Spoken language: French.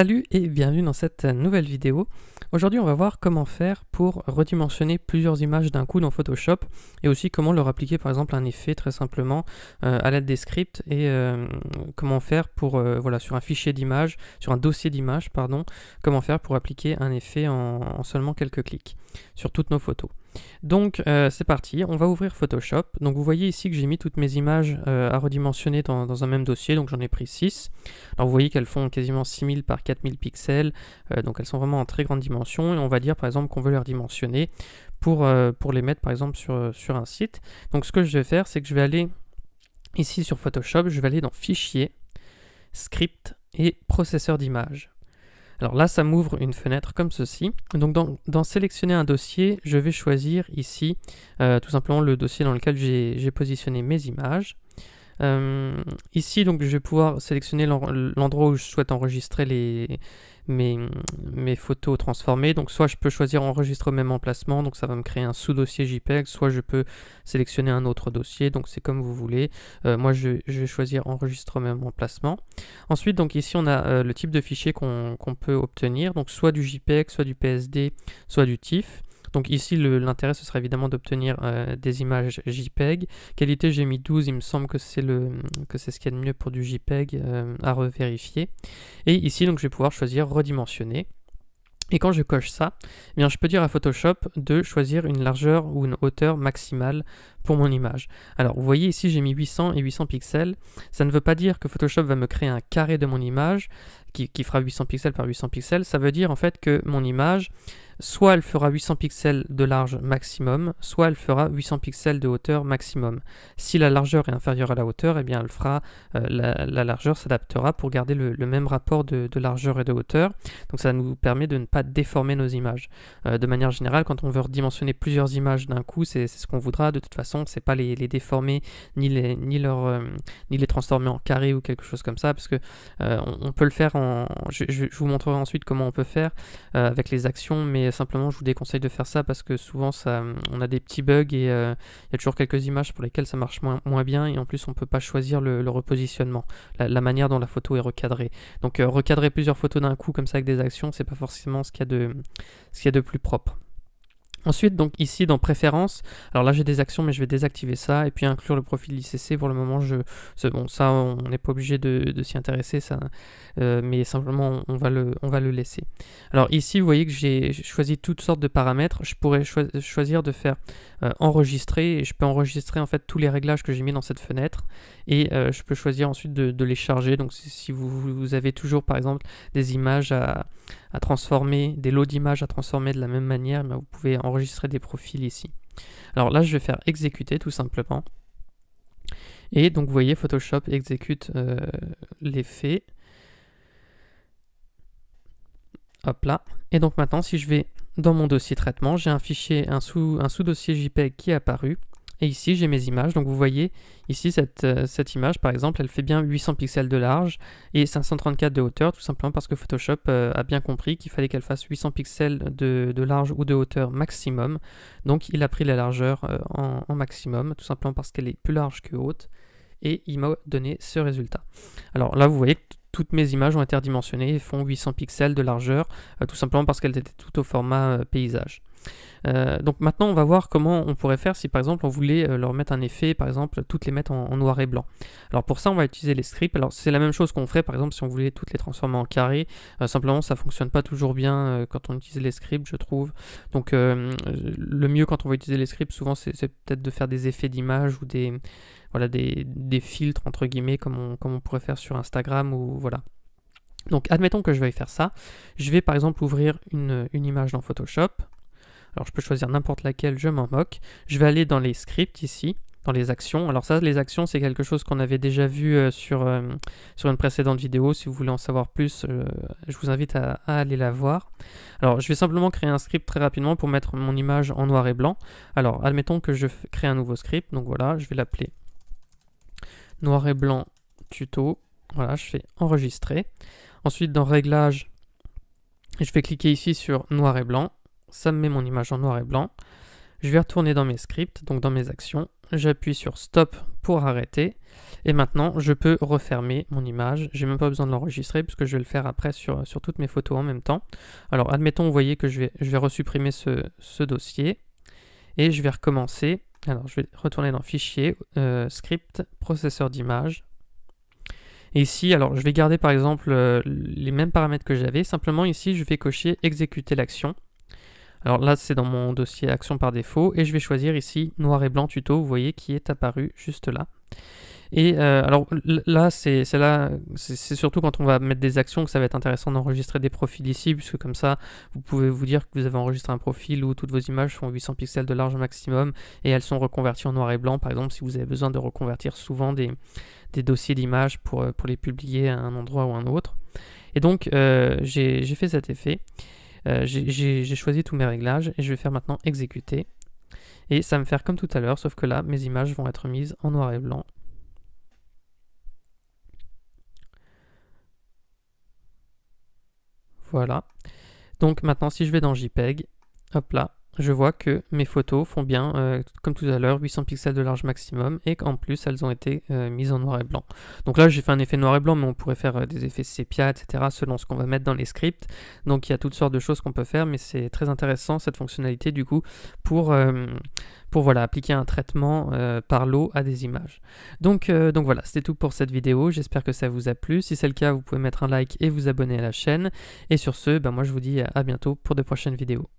Salut et bienvenue dans cette nouvelle vidéo. Aujourd'hui on va voir comment faire pour redimensionner plusieurs images d'un coup dans Photoshop et aussi comment leur appliquer par exemple un effet très simplement euh, à l'aide des scripts et euh, comment faire pour euh, voilà sur un fichier d'image, sur un dossier d'image pardon, comment faire pour appliquer un effet en seulement quelques clics sur toutes nos photos. Donc euh, c'est parti, on va ouvrir Photoshop. Donc vous voyez ici que j'ai mis toutes mes images euh, à redimensionner dans, un même dossier, donc j'en ai pris 6. Alors vous voyez qu'elles font quasiment 6000 par 4000 pixels, euh, donc elles sont vraiment en très grande dimension et on va dire par exemple qu'on veut les redimensionner pour, les mettre par exemple sur, sur un site. Donc ce que je vais faire c'est que je vais aller ici sur Photoshop, je vais aller dans Fichier, Script et Processeur d'image. Alors là, ça m'ouvre une fenêtre comme ceci. Donc dans, sélectionner un dossier, je vais choisir ici euh, tout simplement le dossier dans lequel j'ai positionné mes images. Euh, ici, donc, je vais pouvoir sélectionner l'endroit où je souhaite enregistrer les, mes, photos transformées. Donc, soit je peux choisir enregistrer au même emplacement, donc ça va me créer un sous-dossier JPEG, soit je peux sélectionner un autre dossier, donc c'est comme vous voulez. Euh, moi, je, vais choisir enregistrer au même emplacement. Ensuite, donc ici, on a euh, le type de fichier qu'on peut obtenir, donc soit du JPEG, soit du PSD, soit du TIFF. Donc ici, l'intérêt, ce sera évidemment d'obtenir euh, des images JPEG. Qualité, j'ai mis 12, il me semble que c'est ce qu'il y a de mieux pour du JPEG euh, à revérifier. Et ici, donc, je vais pouvoir choisir redimensionner. Et quand je coche ça, eh bien, je peux dire à Photoshop de choisir une largeur ou une hauteur maximale pour mon image. Alors vous voyez ici j'ai mis 800 et 800 pixels, ça ne veut pas dire que Photoshop va me créer un carré de mon image qui, fera 800 pixels par 800 pixels, ça veut dire en fait que mon image soit elle fera 800 pixels de large maximum, soit elle fera 800 pixels de hauteur maximum. Si la largeur est inférieure à la hauteur, eh bien elle fera, euh, la, largeur s'adaptera pour garder le, même rapport de, largeur et de hauteur. Donc ça nous permet de ne pas déformer nos images. Euh, de manière générale, quand on veut redimensionner plusieurs images d'un coup, c'est ce qu'on voudra de toute façon c'est pas les, déformer ni les, ni, leur, euh, ni les transformer en carré ou quelque chose comme ça, parce que euh, on, peut le faire en. Je, vous montrerai ensuite comment on peut faire euh, avec les actions, mais simplement je vous déconseille de faire ça parce que souvent ça, on a des petits bugs et il y a toujours quelques images pour lesquelles ça marche moins, bien et en plus on peut pas choisir le, repositionnement, la, manière dont la photo est recadrée. Donc recadrer plusieurs photos d'un coup comme ça avec des actions, c'est pas forcément ce qu'il de, ce qu'il y a de plus propre. Ensuite, donc ici dans préférences, alors là j'ai des actions mais je vais désactiver ça et puis inclure le profil ICC. Pour le moment, je, bon, ça on n'est pas obligé de, s'y intéresser, ça, euh, mais simplement on va, le, on va le laisser. Alors ici, vous voyez que j'ai choisi toutes sortes de paramètres. Je pourrais choisir de faire euh, enregistrer et je peux enregistrer en fait tous les réglages que j'ai mis dans cette fenêtre et euh, je peux choisir ensuite de, les charger. Donc si vous, avez toujours par exemple des images à, transformer, des lots d'images à transformer de la même manière, eh vous pouvez enregistrer enregistrer des profils ici. Alors là, je vais faire exécuter tout simplement. Et donc, vous voyez, Photoshop exécute euh, l'effet. Hop là. Et donc maintenant, si je vais dans mon dossier traitement, j'ai un fichier, un sous-dossier un sous JPEG qui est apparu. Et ici, j'ai mes images. Donc vous voyez, ici, cette, euh, cette, image, par exemple, elle fait bien 800 pixels de large et 534 de hauteur, tout simplement parce que Photoshop euh, a bien compris qu'il fallait qu'elle fasse 800 pixels de, large ou de hauteur maximum. Donc il a pris la largeur euh, en, maximum, tout simplement parce qu'elle est plus large que haute. Et il m'a donné ce résultat. Alors là, vous voyez que toutes mes images ont interdimensionné et font 800 pixels de largeur, tout simplement parce qu'elles étaient toutes au format paysage. Euh, donc maintenant, on va voir comment on pourrait faire si par exemple on voulait euh, leur mettre un effet, par exemple toutes les mettre en, noir et blanc. Alors pour ça, on va utiliser les scripts. Alors c'est la même chose qu'on ferait par exemple si on voulait toutes les transformer en carré. Euh, simplement, ça fonctionne pas toujours bien quand on utilise les scripts, je trouve. Donc le mieux quand on va utiliser les scripts, souvent, c'est peut-être de faire des effets d'image ou des voilà des, filtres entre guillemets comme on, pourrait faire sur Instagram ou voilà. Donc admettons que je vais faire ça. Je vais par exemple ouvrir une image dans Photoshop. Alors je peux choisir n'importe laquelle, je m'en moque. Je vais aller dans les scripts ici, dans les actions. Alors ça, les actions, c'est quelque chose qu'on avait déjà vu euh, sur, euh, sur une précédente vidéo. Si vous voulez en savoir plus, euh, je vous invite à, à, aller la voir. Alors je vais simplement créer un script très rapidement pour mettre mon image en noir et blanc. Alors admettons que je crée un nouveau script. Donc voilà, je vais l'appeler noir et blanc tuto. Voilà, je fais enregistrer. Ensuite, dans réglages, je vais cliquer ici sur noir et blanc ça me met mon image en noir et blanc. Je vais retourner dans mes scripts, donc dans mes actions. J'appuie sur stop pour arrêter. Et maintenant, je peux refermer mon image. Je n'ai même pas besoin de l'enregistrer puisque je vais le faire après sur, sur, toutes mes photos en même temps. Alors, admettons, vous voyez que je vais, je vais resupprimer ce, ce dossier. Et je vais recommencer. Alors, je vais retourner dans Fichier, euh, Script, Processeur d'image. Et ici, alors je vais garder par exemple euh, les mêmes paramètres que j'avais, simplement ici je vais cocher exécuter l'action. Alors là, c'est dans mon dossier action par défaut et je vais choisir ici noir et blanc tuto, vous voyez, qui est apparu juste là. Et euh, alors là, c'est là, c'est surtout quand on va mettre des actions que ça va être intéressant d'enregistrer des profils ici, puisque comme ça, vous pouvez vous dire que vous avez enregistré un profil où toutes vos images font 800 pixels de large maximum et elles sont reconverties en noir et blanc. Par exemple, si vous avez besoin de reconvertir souvent des, des dossiers d'images pour, euh, pour les publier à un endroit ou à un autre. Et donc, euh, j'ai fait cet effet. Euh, j'ai choisi tous mes réglages et je vais faire maintenant exécuter. Et ça va me faire comme tout à l'heure, sauf que là, mes images vont être mises en noir et blanc. Voilà. Donc maintenant, si je vais dans JPEG, hop là, je vois que mes photos font bien, euh, comme tout à l'heure, 800 pixels de large maximum et qu'en plus elles ont été euh, mises en noir et blanc. Donc là j'ai fait un effet noir et blanc, mais on pourrait faire euh, des effets sépia, etc. selon ce qu'on va mettre dans les scripts. Donc il y a toutes sortes de choses qu'on peut faire, mais c'est très intéressant cette fonctionnalité du coup pour, pour voilà, appliquer un traitement par lot à des images. Donc, donc voilà, c'était tout pour cette vidéo. J'espère que ça vous a plu. Si c'est le cas, vous pouvez mettre un like et vous abonner à la chaîne. Et sur ce, ben, moi je vous dis à bientôt pour de prochaines vidéos.